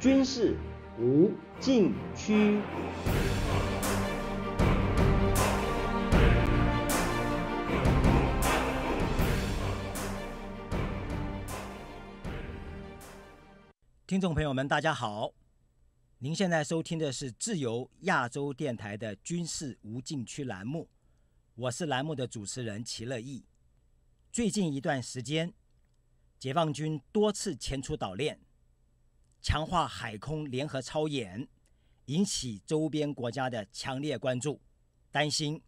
军事无禁区。听众朋友们，大家好，您现在收听的是自由亚洲电台的“军事无禁区”栏目，我是栏目的主持人齐乐意。最近一段时间，解放军多次前出岛链。强化海空联合超演，引起周边国家的强烈关注、担心，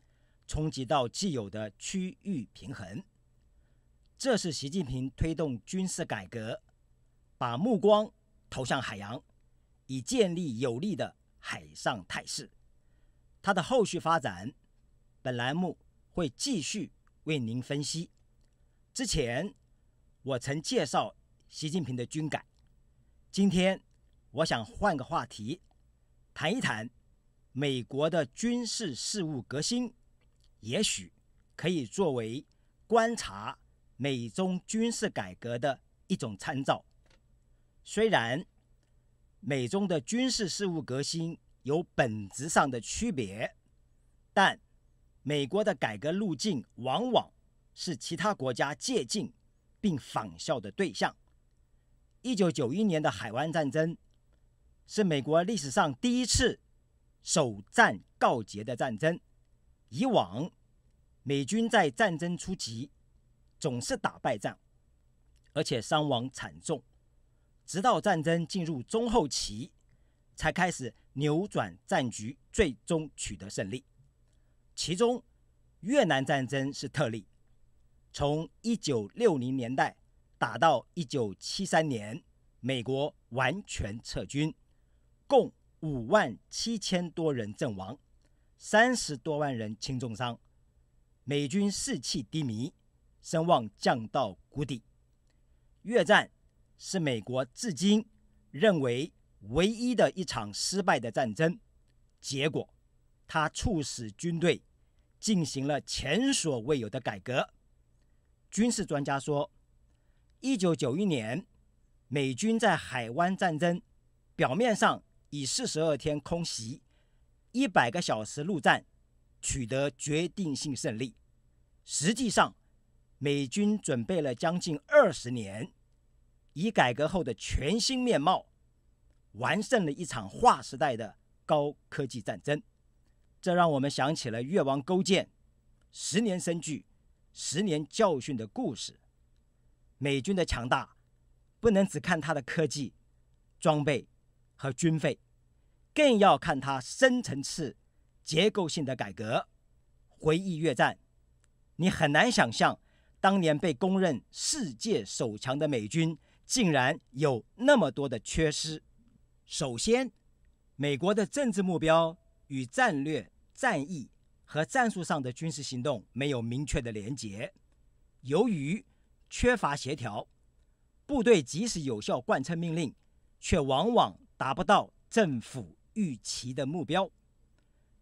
冲击到既有的区域平衡。这是习近平推动军事改革，把目光投向海洋，以建立有利的海上态势。它的后续发展，本栏目会继续为您分析。之前我曾介绍习近平的军改。今天，我想换个话题，谈一谈美国的军事事务革新，也许可以作为观察美中军事改革的一种参照。虽然美中的军事事务革新有本质上的区别，但美国的改革路径往往是其他国家借鉴并仿效的对象。一九九一年的海湾战争是美国历史上第一次首战告捷的战争。以往，美军在战争初期总是打败仗，而且伤亡惨重，直到战争进入中后期，才开始扭转战局，最终取得胜利。其中，越南战争是特例，从一九六零年代。打到一九七三年，美国完全撤军，共五万七千多人阵亡，三十多万人轻重伤。美军士气低迷，声望降到谷底。越战是美国至今认为唯一的一场失败的战争。结果，它促使军队进行了前所未有的改革。军事专家说。一九九一年，美军在海湾战争，表面上以四十二天空袭、一百个小时陆战，取得决定性胜利。实际上，美军准备了将近二十年，以改革后的全新面貌，完胜了一场划时代的高科技战争。这让我们想起了越王勾践，十年生聚，十年教训的故事。美军的强大，不能只看它的科技、装备和军费，更要看它深层次、结构性的改革。回忆越战，你很难想象当年被公认世界首强的美军，竟然有那么多的缺失。首先，美国的政治目标与战略、战役和战术上的军事行动没有明确的连结，由于。缺乏协调，部队即使有效贯彻命令，却往往达不到政府预期的目标。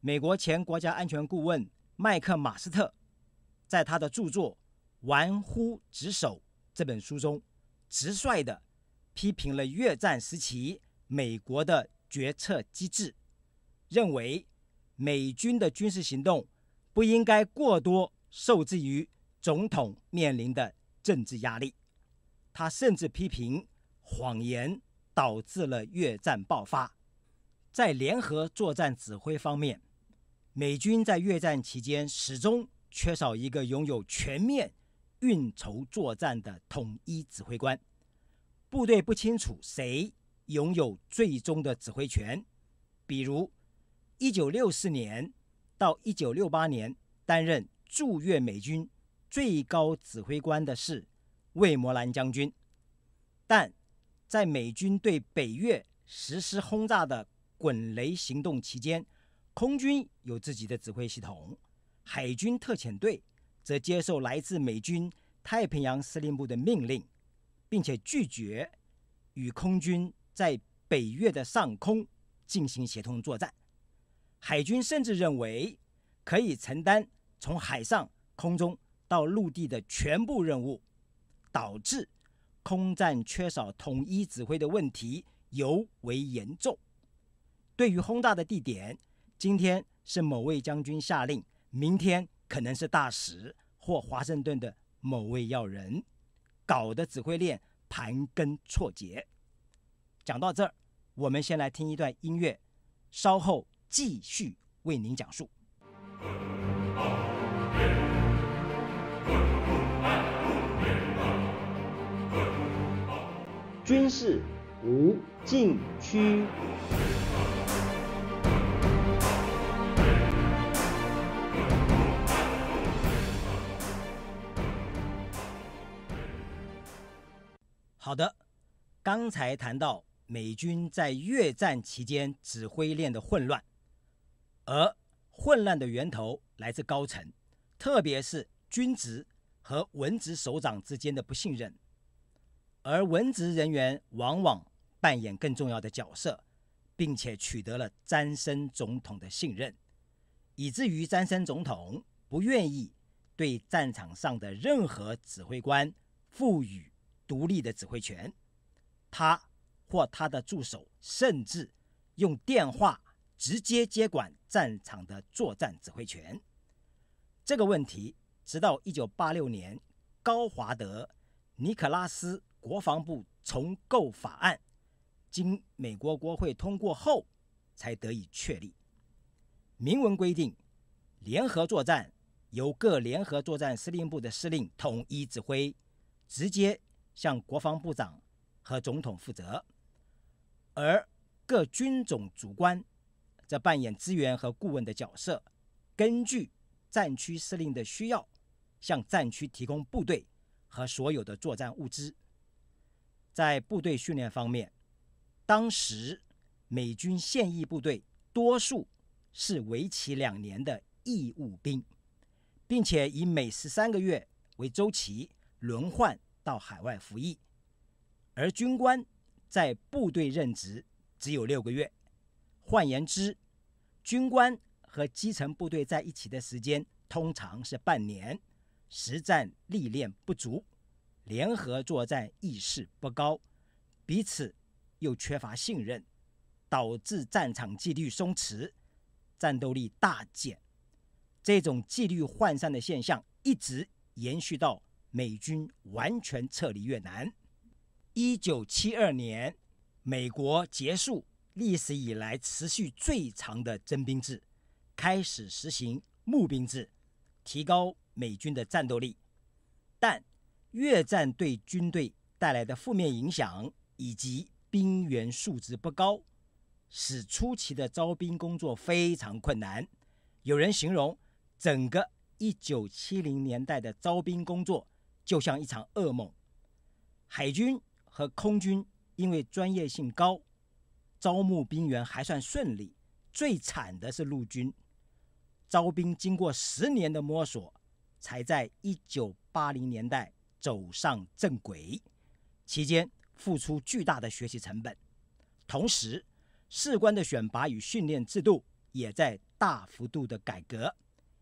美国前国家安全顾问麦克马斯特在他的著作《玩忽职守》这本书中，直率地批评了越战时期美国的决策机制，认为美军的军事行动不应该过多受制于总统面临的。政治压力，他甚至批评谎言导致了越战爆发。在联合作战指挥方面，美军在越战期间始终缺少一个拥有全面运筹作战的统一指挥官，部队不清楚谁拥有最终的指挥权。比如，1964年到1968年担任驻越美军。最高指挥官的是魏摩兰将军，但在美军对北越实施轰炸的“滚雷”行动期间，空军有自己的指挥系统，海军特遣队则接受来自美军太平洋司令部的命令，并且拒绝与空军在北越的上空进行协同作战。海军甚至认为可以承担从海上、空中。到陆地的全部任务，导致空战缺少统一指挥的问题尤为严重。对于轰炸的地点，今天是某位将军下令，明天可能是大使或华盛顿的某位要人，搞得指挥链盘根错节。讲到这儿，我们先来听一段音乐，稍后继续为您讲述。军事无禁区。好的，刚才谈到美军在越战期间指挥链的混乱，而混乱的源头来自高层，特别是军职和文职首长之间的不信任。而文职人员往往扮演更重要的角色，并且取得了詹森总统的信任，以至于詹森总统不愿意对战场上的任何指挥官赋予独立的指挥权。他或他的助手甚至用电话直接接管战场的作战指挥权。这个问题直到1986年，高华德·尼克拉斯。国防部重构法案经美国国会通过后，才得以确立。明文规定，联合作战由各联合作战司令部的司令统一指挥，直接向国防部长和总统负责。而各军种主官则扮演资源和顾问的角色，根据战区司令的需要，向战区提供部队和所有的作战物资。在部队训练方面，当时美军现役部队多数是为期两年的义务兵，并且以每十三个月为周期轮换到海外服役，而军官在部队任职只有六个月。换言之，军官和基层部队在一起的时间通常是半年，实战历练不足。联合作战意识不高，彼此又缺乏信任，导致战场纪律松弛，战斗力大减。这种纪律涣散的现象一直延续到美军完全撤离越南。一九七二年，美国结束历史以来持续最长的征兵制，开始实行募兵制，提高美军的战斗力。但越战对军队带来的负面影响，以及兵员素质不高，使初期的招兵工作非常困难。有人形容，整个一九七零年代的招兵工作就像一场噩梦。海军和空军因为专业性高，招募兵员还算顺利。最惨的是陆军，招兵经过十年的摸索，才在一九八零年代。走上正轨，期间付出巨大的学习成本。同时，士官的选拔与训练制度也在大幅度的改革。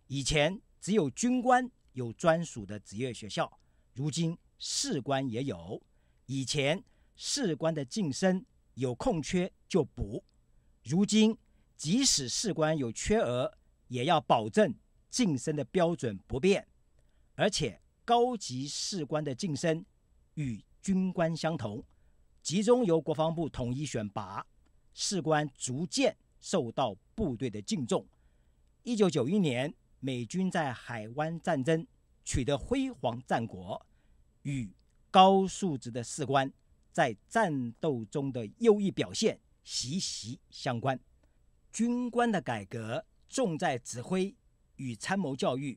以前只有军官有专属的职业学校，如今士官也有。以前士官的晋升有空缺就补，如今即使士官有缺额，也要保证晋升的标准不变，而且。高级士官的晋升与军官相同，集中由国防部统一选拔。士官逐渐受到部队的敬重。一九九一年，美军在海湾战争取得辉煌战果，与高素质的士官在战斗中的优异表现息息相关。军官的改革重在指挥与参谋教育。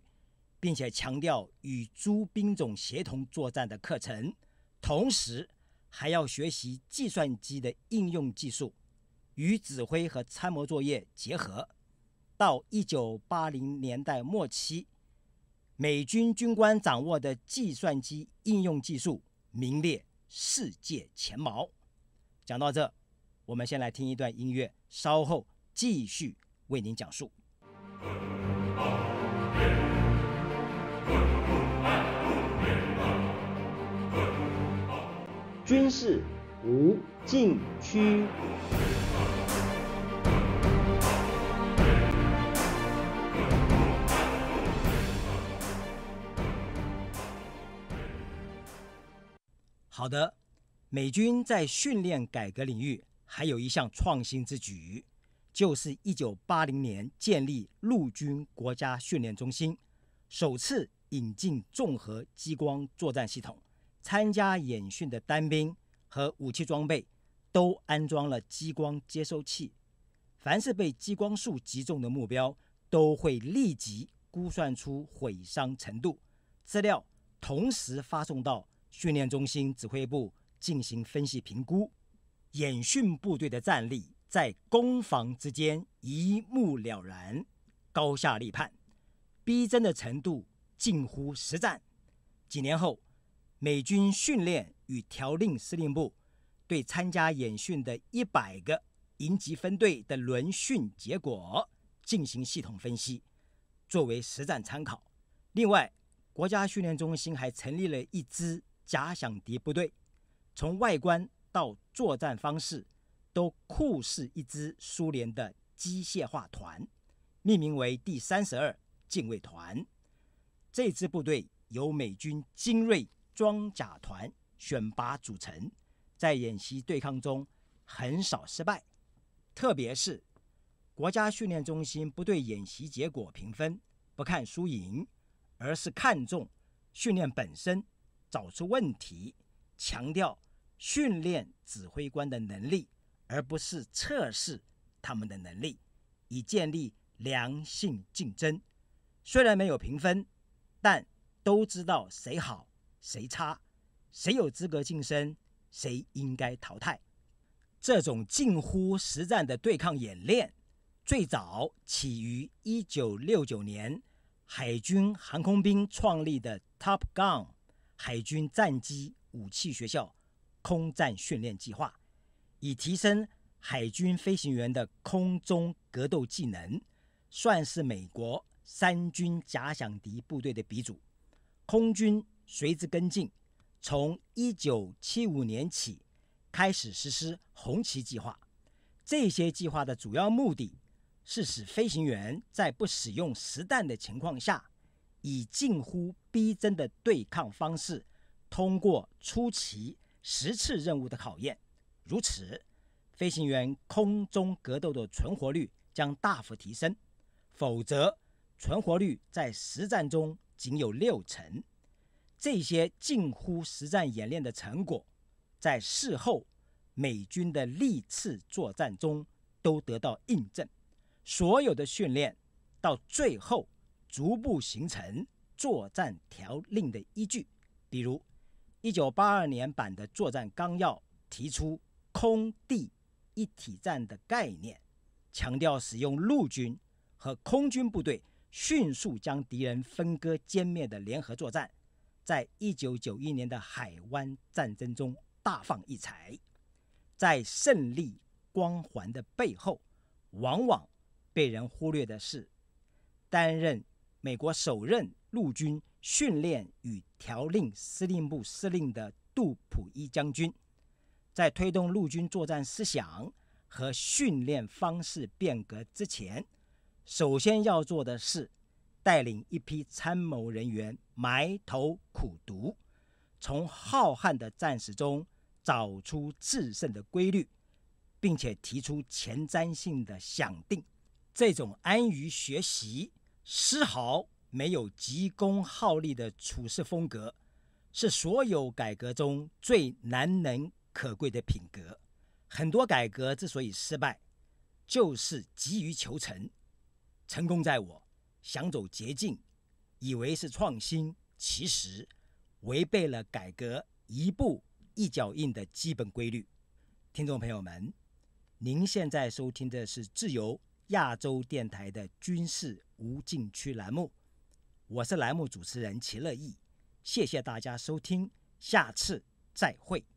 并且强调与诸兵种协同作战的课程，同时还要学习计算机的应用技术，与指挥和参谋作业结合。到一九八零年代末期，美军军官掌握的计算机应用技术名列世界前茅。讲到这，我们先来听一段音乐，稍后继续为您讲述。军事无禁区。好的，美军在训练改革领域还有一项创新之举，就是一九八零年建立陆军国家训练中心，首次引进综合激光作战系统。参加演训的单兵和武器装备都安装了激光接收器，凡是被激光束击中的目标，都会立即估算出毁伤程度资料，同时发送到训练中心指挥部进行分析评估。演训部队的战力在攻防之间一目了然，高下立判，逼真的程度近乎实战。几年后。美军训练与调令司令部对参加演训的一百个营级分队的轮训结果进行系统分析，作为实战参考。另外，国家训练中心还成立了一支假想敌部队，从外观到作战方式都酷似一支苏联的机械化团，命名为第三十二近卫团。这支部队由美军精锐。装甲团选拔组成，在演习对抗中很少失败。特别是国家训练中心不对演习结果评分，不看输赢，而是看重训练本身，找出问题，强调训练指挥官的能力，而不是测试他们的能力，以建立良性竞争。虽然没有评分，但都知道谁好。谁差，谁有资格晋升，谁应该淘汰？这种近乎实战的对抗演练，最早起于1969年海军航空兵创立的 Top Gun 海军战机武器学校空战训练计划，以提升海军飞行员的空中格斗技能，算是美国三军假想敌部队的鼻祖，空军。随之跟进，从1975年起，开始实施“红旗”计划。这些计划的主要目的是使飞行员在不使用实弹的情况下，以近乎逼真的对抗方式，通过出奇十次任务的考验。如此，飞行员空中格斗的存活率将大幅提升。否则，存活率在实战中仅有六成。这些近乎实战演练的成果，在事后美军的历次作战中都得到印证。所有的训练到最后逐步形成作战条令的依据，比如1982年版的作战纲要提出空地一体战的概念，强调使用陆军和空军部队迅速将敌人分割歼灭的联合作战。在一九九一年的海湾战争中大放异彩，在胜利光环的背后，往往被人忽略的是，担任美国首任陆军训练与调令司令部司令的杜普伊将军，在推动陆军作战思想和训练方式变革之前，首先要做的是。带领一批参谋人员埋头苦读，从浩瀚的战史中找出制胜的规律，并且提出前瞻性的想定。这种安于学习、丝毫没有急功好利的处事风格，是所有改革中最难能可贵的品格。很多改革之所以失败，就是急于求成。成功在我。想走捷径，以为是创新，其实违背了改革一步一脚印的基本规律。听众朋友们，您现在收听的是自由亚洲电台的军事无禁区栏目，我是栏目主持人齐乐意，谢谢大家收听，下次再会。